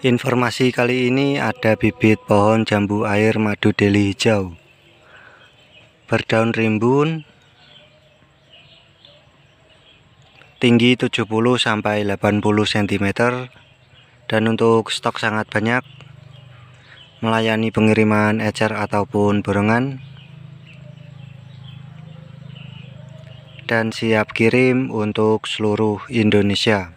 Informasi kali ini ada bibit pohon jambu air madu deli hijau Berdaun rimbun Tinggi 70-80 cm Dan untuk stok sangat banyak Melayani pengiriman ecer ataupun borongan Dan siap kirim untuk seluruh Indonesia